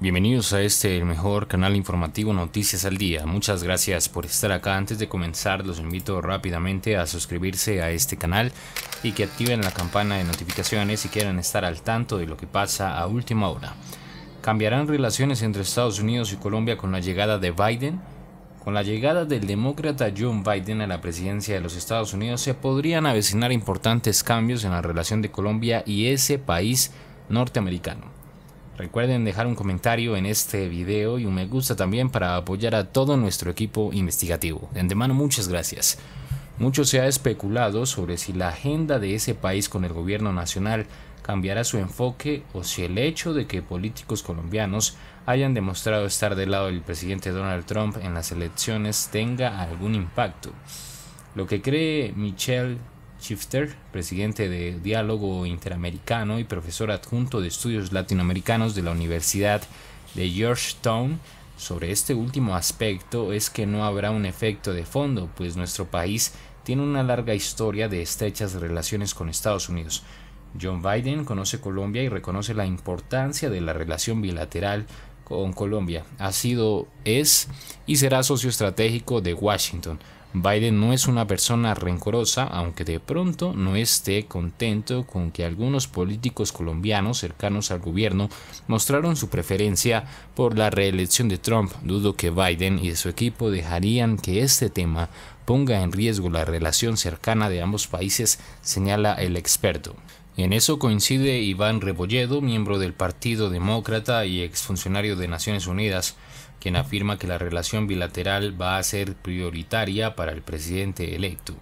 Bienvenidos a este el mejor canal informativo Noticias al Día. Muchas gracias por estar acá. Antes de comenzar los invito rápidamente a suscribirse a este canal y que activen la campana de notificaciones si quieren estar al tanto de lo que pasa a última hora. ¿Cambiarán relaciones entre Estados Unidos y Colombia con la llegada de Biden? Con la llegada del demócrata John Biden a la presidencia de los Estados Unidos se podrían avecinar importantes cambios en la relación de Colombia y ese país norteamericano. Recuerden dejar un comentario en este video y un me gusta también para apoyar a todo nuestro equipo investigativo. De antemano muchas gracias. Mucho se ha especulado sobre si la agenda de ese país con el gobierno nacional cambiará su enfoque o si el hecho de que políticos colombianos hayan demostrado estar del lado del presidente Donald Trump en las elecciones tenga algún impacto. Lo que cree Michelle Shifter, presidente de Diálogo Interamericano y profesor adjunto de estudios latinoamericanos de la Universidad de Georgetown, sobre este último aspecto es que no habrá un efecto de fondo, pues nuestro país tiene una larga historia de estrechas relaciones con Estados Unidos. John Biden conoce Colombia y reconoce la importancia de la relación bilateral con Colombia. Ha sido, es y será socio estratégico de Washington. Biden no es una persona rencorosa, aunque de pronto no esté contento con que algunos políticos colombianos cercanos al gobierno mostraron su preferencia por la reelección de Trump. Dudo que Biden y su equipo dejarían que este tema ponga en riesgo la relación cercana de ambos países, señala el experto. En eso coincide Iván Rebolledo, miembro del Partido Demócrata y exfuncionario de Naciones Unidas, quien afirma que la relación bilateral va a ser prioritaria para el presidente electo.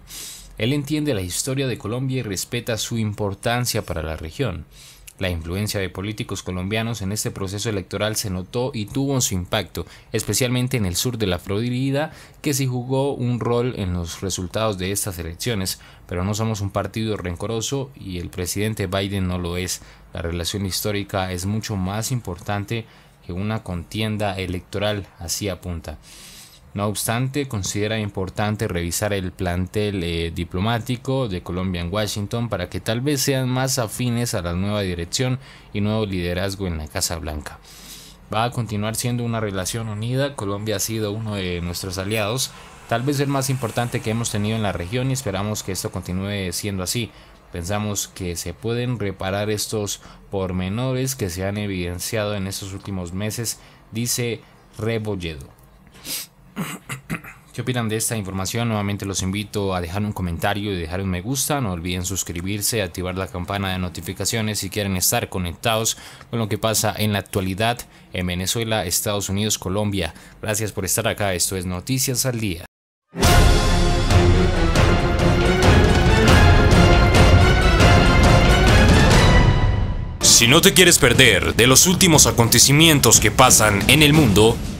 Él entiende la historia de Colombia y respeta su importancia para la región. La influencia de políticos colombianos en este proceso electoral se notó y tuvo su impacto, especialmente en el sur de la Florida, que sí jugó un rol en los resultados de estas elecciones, pero no somos un partido rencoroso y el presidente Biden no lo es. La relación histórica es mucho más importante que una contienda electoral, así apunta. No obstante, considera importante revisar el plantel eh, diplomático de Colombia en Washington para que tal vez sean más afines a la nueva dirección y nuevo liderazgo en la Casa Blanca. Va a continuar siendo una relación unida, Colombia ha sido uno de nuestros aliados, tal vez el más importante que hemos tenido en la región y esperamos que esto continúe siendo así. Pensamos que se pueden reparar estos pormenores que se han evidenciado en estos últimos meses, dice Rebolledo. ¿Qué opinan de esta información? Nuevamente los invito a dejar un comentario y dejar un me gusta. No olviden suscribirse, activar la campana de notificaciones si quieren estar conectados con lo que pasa en la actualidad en Venezuela, Estados Unidos, Colombia. Gracias por estar acá. Esto es Noticias al Día. Si no te quieres perder de los últimos acontecimientos que pasan en el mundo,